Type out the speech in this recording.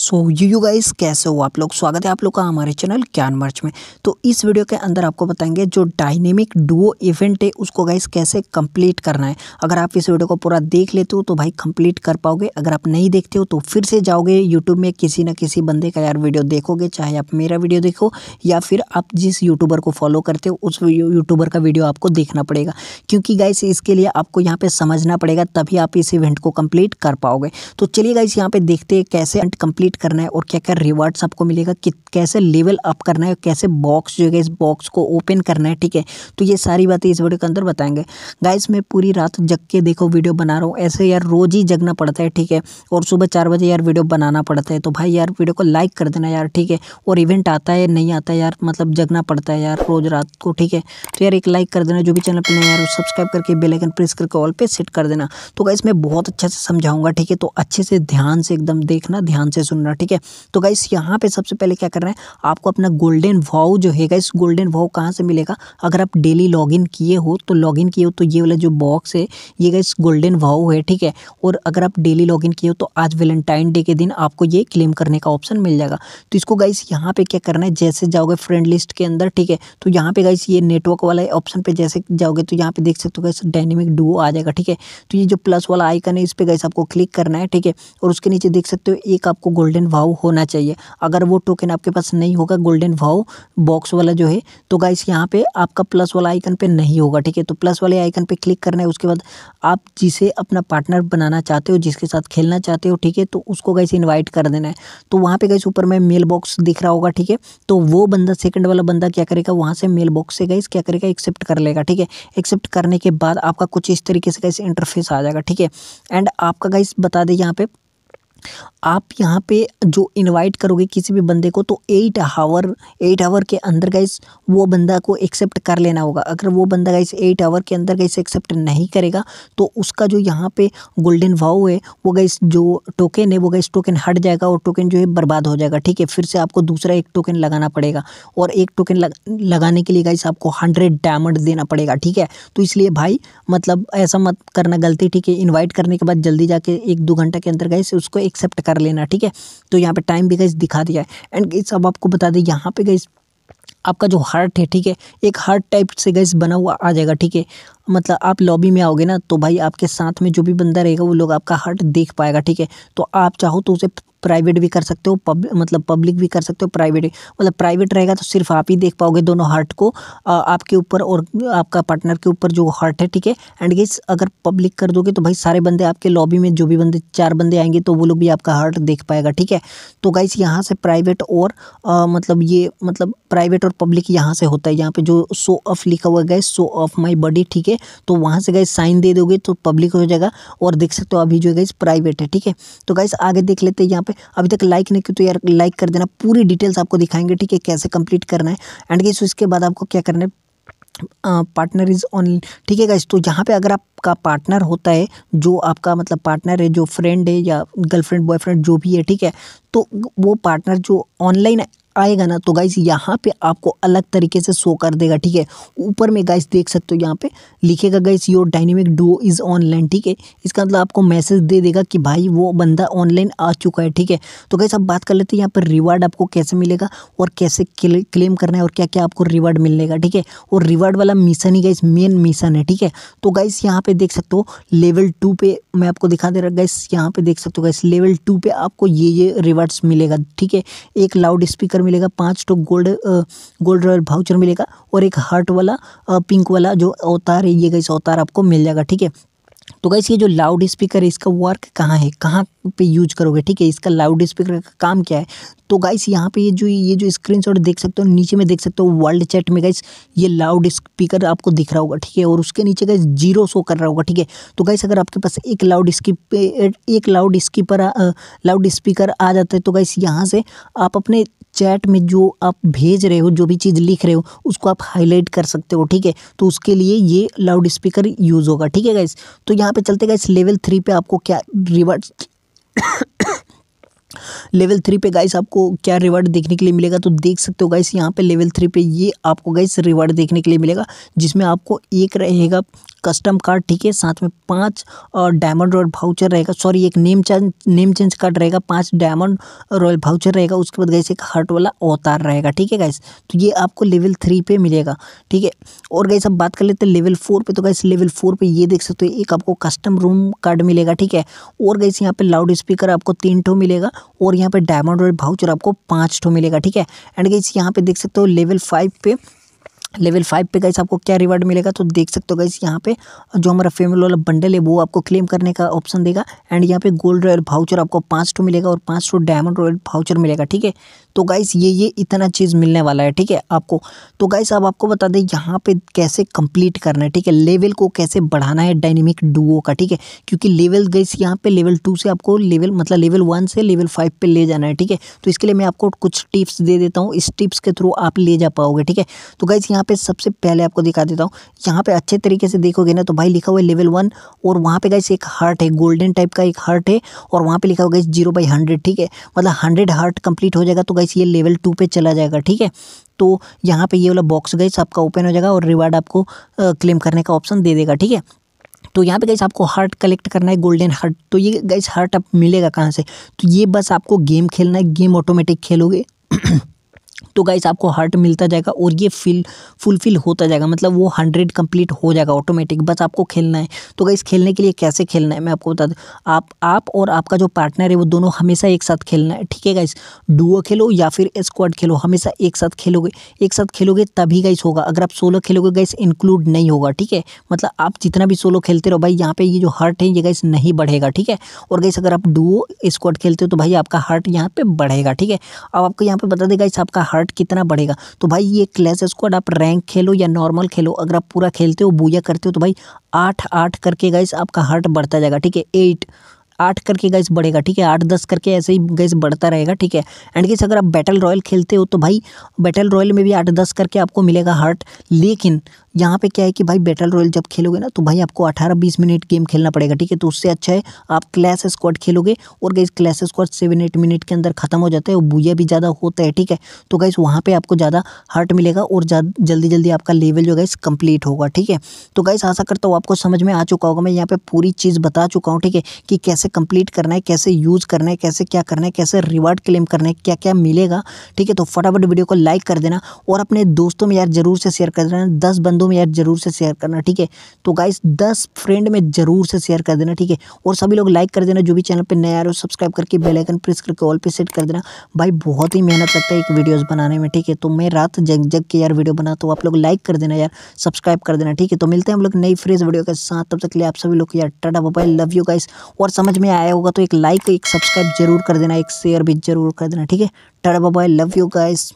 so you you guys कैसे हो आप लोग स्वागत है आप लोग का हमारे चैनल ज्ञान मर्च में तो इस वीडियो के अंदर आपको बताएंगे जो डायनेमिक डुओ इवेंट है उसको गाइस कैसे कंप्लीट करना है अगर आप इस वीडियो को पूरा देख लेते हो तो भाई कंप्लीट कर पाओगे अगर आप नहीं देखते हो तो फिर से जाओगे यूट्यूब में किसी न किसी बंदे का यार वीडियो देखोगे चाहे आप मेरा वीडियो देखो या फिर आप जिस यूट्यूबर को फॉलो करते हो उस यूट्यूबर का वीडियो आपको देखना पड़ेगा क्योंकि गाइस इसके लिए आपको यहाँ पर समझना पड़ेगा तभी आप इस इवेंट को कम्प्लीट कर पाओगे तो चलिए गाइस यहाँ पर देखते कैसे कंप्लीट कंप्लीट करना है और क्या क्या रिवार्ड्स आपको मिलेगा कि कैसे लेवल अप करना है कैसे बॉक्स जो है इस बॉक्स को ओपन करना है ठीक है तो ये सारी बातें इस वीडियो के अंदर बताएंगे गाइस मैं पूरी रात जग के देखो वीडियो बना रहा हूँ ऐसे यार रोज़ ही जगना पड़ता है ठीक है और सुबह चार बजे यार वीडियो बनाना पड़ता है तो भाई यार वीडियो को लाइक कर देना यार ठीक है और इवेंट आता है नहीं आता यार मतलब जगना पड़ता है यार रोज़ रात को ठीक है तो यार एक लाइक कर देना जो भी चैनल पर नहीं यार सब्सक्राइब करके बेलाइकन प्रेस करके ऑल पे सेट कर देना तो गाइस मैं बहुत अच्छे से समझाऊंगा ठीक है तो अच्छे से ध्यान से एकदम देखना ध्यान से सुनना ठीक है तो गाइस यहाँ पे सबसे पहले क्या करना है आपको अपना गोल्डन वाव जो है गाइस गोल्डन वाव कहाँ से मिलेगा अगर आप डेली लॉगिन किए हो तो लॉगिन किए हो तो ये वाला जो बॉक्स है ये गाइस गोल्डन वाव है ठीक है और अगर आप डेली लॉगिन किए हो तो आज वेलेंटाइन डे के दिन आपको ये क्लेम करने का ऑप्शन मिल जाएगा तो इसको गाइस यहाँ पे क्या करना है जैसे जाओगे फ्रेंड लिस्ट के अंदर ठीक है तो यहाँ पे गाइस ये नेटवर्क वाला ऑप्शन पे जैसे जाओगे तो यहाँ पे देख सकते हो गाइस डायनेमिक डुओ आ जाएगा ठीक है तो ये जो प्लस वाला आइकन है इस पर गाइस आपको क्लिक करना है ठीक है और उसके नीचे देख सकते हो एक आपको गोल्डन वाव होना चाहिए अगर वो टोकन आपके पास नहीं होगा गोल्डन वाव बॉक्स वाला जो है तो गाइस यहाँ पे आपका प्लस वाला आइकन पे नहीं होगा ठीक है तो प्लस वाले आइकन पे क्लिक करना है उसके बाद आप जिसे अपना पार्टनर बनाना चाहते हो जिसके साथ खेलना चाहते हो ठीक है तो उसको गाइस इन्वाइट कर देना है तो वहाँ पर गाइस ऊपर में मेल बॉक्स दिख रहा होगा ठीक है तो वो बंदा सेकेंड वाला बंदा क्या करेगा वहाँ से मेल बॉक्स से गाइस क्या करेगा एक्सेप्ट कर लेगा ठीक है एक्सेप्ट करने के बाद आपका कुछ इस तरीके से गाइस इंटरफेस आ जाएगा ठीक है एंड आपका गाइस बता दें यहाँ पे आप यहाँ पे जो इनवाइट करोगे किसी भी बंदे को तो एट हावर एट आवर के अंदर गाइस वो बंदा को एक्सेप्ट कर लेना होगा अगर वो बंदा गाइस एट आवर के अंदर गाइस एक्सेप्ट नहीं करेगा तो उसका जो यहाँ पे गोल्डन भाव है वो गाइस जो टोकन है वो गाइस टोकन हट जाएगा और टोकन जो है बर्बाद हो जाएगा ठीक है फिर से आपको दूसरा एक टोकन लगाना पड़ेगा और एक टोकन लग, लगाने के लिए गाइस आपको हंड्रेड डायमंड देना पड़ेगा ठीक है तो इसलिए भाई मतलब ऐसा मत करना गलती ठीक है इन्वाइट करने के बाद जल्दी जाके एक दो घंटा के अंदर गाइस उसको एक्सेप्ट कर लेना ठीक है तो यहाँ पे टाइम भी गाइज दिखा दिया है एंड गाइज अब आपको बता दें यहाँ पे गाइज आपका जो हार्ट है ठीक है एक हार्ट टाइप से गैस बना हुआ आ जाएगा ठीक है मतलब आप लॉबी में आओगे ना तो भाई आपके साथ में जो भी बंदा रहेगा वो लोग आपका हार्ट देख पाएगा ठीक है तो आप चाहो तो उसे प्राइवेट भी कर सकते हो पब मतलब पब्लिक भी कर सकते हो प्राइवेट मतलब प्राइवेट रहेगा तो सिर्फ आप ही देख पाओगे दोनों हार्ट को आपके ऊपर और आपका पार्टनर के ऊपर जो हार्ट है ठीक है एंड गेस अगर पब्लिक कर दोगे तो भाई सारे बंदे आपके लॉबी में जो भी बंदे चार बंदे आएंगे तो वो लोग भी आपका हार्ट देख पाएगा ठीक है तो गाइस यहाँ से प्राइवेट और आ, मतलब ये मतलब प्राइवेट और पब्लिक यहाँ से होता है यहाँ पे जो शो ऑफ लिखा हुआ गए guys show off my body ठीक है तो वहाँ से गए साइन दे दोगे तो पब्लिक हो जाएगा और देख सकते हो अभी जो है गाइस प्राइवेट है ठीक है तो गाइस आगे देख लेते हैं यहाँ पे पे अभी तक लाइक नहीं की तो यार लाइक कर देना पूरी डिटेल्स आपको दिखाएंगे ठीक है कैसे कंप्लीट करना है एंड गैस उसके बाद आपको क्या करना है पार्टनर इज़ ऑनली ठीक है गाइस तो जहाँ पे अगर आपका पार्टनर होता है जो आपका मतलब पार्टनर है जो फ्रेंड है या गर्लफ्रेंड बॉयफ्रेंड जो भी है ठीक है तो वो पार्टनर जो ऑनलाइन आएगा ना तो गाइस यहाँ पे आपको अलग तरीके से शो कर देगा ठीक है ऊपर में गाइस देख सकते हो यहाँ पे लिखेगा guys your dynamic do is online ठीक है इसका मतलब आपको मैसेज दे देगा कि भाई वो बंदा ऑनलाइन आ चुका है ठीक है तो गाइस अब बात कर लेते हैं यहाँ पर रिवार्ड आपको कैसे मिलेगा और कैसे क्लेम करना है और क्या क्या आपको रिवार्ड मिलेगा ठीक है और रिवार्ड वाला मिशन ही गाइस मेन मिशन है ठीक है तो गाइस यहाँ पे देख सकते हो लेवल टू पे मैं आपको दिखा दे रहा गाइस यहाँ पे देख सकते हो गाइस लेवल टू पे आपको ये ये रिवार्ड्स मिलेगा ठीक है एक लाउड स्पीकर वाउचर मिलेगा पाँच टो गोल्ड गोल्ड रॉयल वाउचर मिलेगा और एक हार्ट वाला पिंक वाला जो अवतार है ये गई अवतार आपको मिल जाएगा ठीक है तो गैस ये जो लाउड स्पीकर है इसका वर्क कहाँ है कहाँ पे यूज करोगे ठीक है इसका लाउड स्पीकर का काम क्या है तो गाइस यहाँ पे ये जो ये जो स्क्रीनशॉट देख सकते हो नीचे में देख सकते हो वर्ल्ड चैट में गाइस ये लाउड स्पीकर आपको दिख रहा होगा ठीक है और उसके नीचे गाइस जीरो शो कर रहा होगा ठीक है तो गाइस अगर आपके पास एक लाउड स्कीप एक लाउड स्कीपर लाउड स्पीकर आ जाता है तो गाइस यहाँ से आप अपने चैट में जो आप भेज रहे हो जो भी चीज़ लिख रहे हो उसको आप हाईलाइट कर सकते हो ठीक है तो उसके लिए ये लाउड स्पीकर यूज़ होगा ठीक है गाइस तो यहाँ पे चलते गाइस लेवल थ्री पे आपको क्या रिवर्स लेवल थ्री पे गाइस आपको क्या रिवार्ड देखने के लिए मिलेगा तो देख सकते हो गाइस यहाँ पे लेवल थ्री पे ये आपको गाइस रिवार्ड देखने के लिए मिलेगा जिसमें आपको एक रहेगा कस्टम कार्ड ठीक है साथ में पाँच और डायमंड रॉयल भाउचर रहेगा सॉरी एक name change name change card रहेगा पाँच डायमंड रॉयल भाउचर रहेगा उसके बाद गैस एक हार्ट वाला अवतार रहेगा ठीक है गैस तो ये आपको लेवल थ्री पे मिलेगा ठीक है और गैस अब बात कर लेते हैं लेवल फोर पे तो गैस लेवल फोर पे ये देख सकते हो एक आपको कस्टम रूम कार्ड मिलेगा ठीक है और गैस यहाँ पे लाउड स्पीकर आपको तीन ठो मिलेगा और यहाँ पे डायमंड रॉयल भाउचर आपको पाँच ठो मिलेगा ठीक है एंड गैस यहाँ पे देख सकते हो लेवल फाइव पे लेवल फाइव पे गाइस आपको क्या रिवार्ड मिलेगा तो देख सकते हो गाइस यहाँ पे जो हमारा फेमिल वाला बंडल है वो आपको क्लेम करने का ऑप्शन देगा एंड यहाँ पे गोल्ड रॉयल भाउचर आपको पाँच टू मिलेगा और पाँच टू डायमंड रॉयल भाउचर मिलेगा ठीक है तो गाइस ये ये इतना चीज़ मिलने वाला है ठीक है आपको तो गाइस अब आपको बता दें यहाँ पे कैसे कंप्लीट करना है ठीक है लेवल को कैसे बढ़ाना है डायनेमिक डुओ का ठीक है क्योंकि लेवल गाइस यहाँ पे लेवल टू से आपको लेवल मतलब लेवल वन से लेवल फाइव पे ले जाना है ठीक है तो इसके लिए मैं आपको कुछ टिप्स दे देता हूँ इस टिप्स के थ्रू आप ले जा पाओगे ठीक है तो गाइस यहाँ यहाँ पे सबसे पहले आपको दिखा देता हूँ यहाँ पे अच्छे तरीके से देखोगे ना तो भाई लिखा हुआ है लेवल वन और वहाँ पे गाइस एक हार्ट है गोल्डन टाइप का एक हार्ट है और वहाँ पे लिखा हुआ गई जीरो बाई हंड्रेड ठीक है मतलब हंड्रेड हार्ट कंप्लीट हो जाएगा तो गई ये लेवल टू पे चला जाएगा ठीक है तो यहाँ पे ये वाला बॉक्स गई आपका ओपन हो जाएगा और रिवार्ड आपको क्लेम करने का ऑप्शन दे देगा ठीक है तो यहाँ पे गैस आपको हार्ट कलेक्ट करना है गोल्डन हार्ट तो ये गैस हार्ट आप मिलेगा कहाँ से तो ये बस आपको गेम खेलना है गेम ऑटोमेटिक खेलोगे तो गाइस आपको हार्ट मिलता जाएगा और ये फिल फुलफिल होता जाएगा मतलब वो हंड्रेड कंप्लीट हो जाएगा ऑटोमेटिक बस आपको खेलना है तो गाइस खेलने के लिए कैसे खेलना है मैं आपको बता दूँ आप आप और आपका जो पार्टनर है वो दोनों हमेशा एक साथ खेलना है ठीक है गाइस डुओ खेलो या फिर स्क्वाड खेलो हमेशा एक साथ खेलोगे एक साथ खेलोगे तभी गाइस होगा अगर आप सोलो खेलोगे गाइस इंक्लूड नहीं होगा ठीक है मतलब आप जितना भी सोलो खेलते रहो भाई यहाँ पर ये जो हार्ट है ये गाइस नहीं बढ़ेगा ठीक है और गाइस अगर आप डुओ स्क्वाड खेलते हो तो भाई आपका हार्ट यहाँ पर बढ़ेगा ठीक है अब आपको यहाँ पर बता देगा इस आपका हार्ट हार्ट कितना बढ़ेगा तो भाई ये क्लैश स्क्वाड आप रैंक खेलो या नॉर्मल खेलो अगर आप पूरा खेलते हो बूया करते हो तो भाई आठ आठ करके गाइस आपका हार्ट बढ़ता जाएगा ठीक है एट आठ करके गैस बढ़ेगा ठीक है आठ दस करके ऐसे ही गैस बढ़ता रहेगा ठीक है एंड गैस अगर आप बैटल रॉयल खेलते हो तो भाई बैटल रॉयल में भी आठ दस करके आपको मिलेगा हार्ट लेकिन यहाँ पे क्या है कि भाई बैटल रॉयल जब खेलोगे ना तो भाई आपको 18-20 मिनट गेम खेलना पड़ेगा ठीक है तो उससे अच्छा है आप क्लैश स्क्वाड खेलोगे और गई clash squad seven eight minute के अंदर खत्म हो जाता है और बुया भी ज़्यादा होता है ठीक है तो गाइस वहाँ पर आपको ज़्यादा हार्ट मिलेगा और जल्दी जल्दी आपका लेवल जो गाइस कंप्लीट होगा ठीक है तो गाइस आशा करता हूँ आपको समझ में आ चुका होगा मैं यहाँ पर पूरी चीज़ बता चुका हूँ ठीक है कि कैसे कंप्लीट करना है कैसे यूज़ करना है कैसे क्या करना है कैसे रिवार्ड क्लेम करना है क्या क्या मिलेगा ठीक है तो फटाफट वीडियो को लाइक कर देना और अपने दोस्तों में यार जरूर से शेयर कर देना दस बंदों में यार जरूर से शेयर करना ठीक है तो गाइस दस फ्रेंड में जरूर से शेयर कर देना ठीक है और सभी लोग लाइक कर देना जो भी चैनल पर नया आ रहे हो सब्सक्राइब करके बेलाइकन प्रेस करके ऑल पर सेट कर देना भाई बहुत ही मेहनत लगता है एक वीडियोज़ बनाने में ठीक है तो मैं रात जग जग के यार वीडियो बना तो आप लोग लाइक कर देना यार सब्सक्राइब कर देना ठीक है तो मिलते हैं हम लोग नई फ्रेज वीडियो के साथ तब तक लिए आप सभी लोग यार tata mobile love you guys और समझ समझ में आया होगा तो एक लाइक एक सब्सक्राइब जरूर कर देना एक शेयर भी जरूर कर देना ठीक है turbo boy love you guys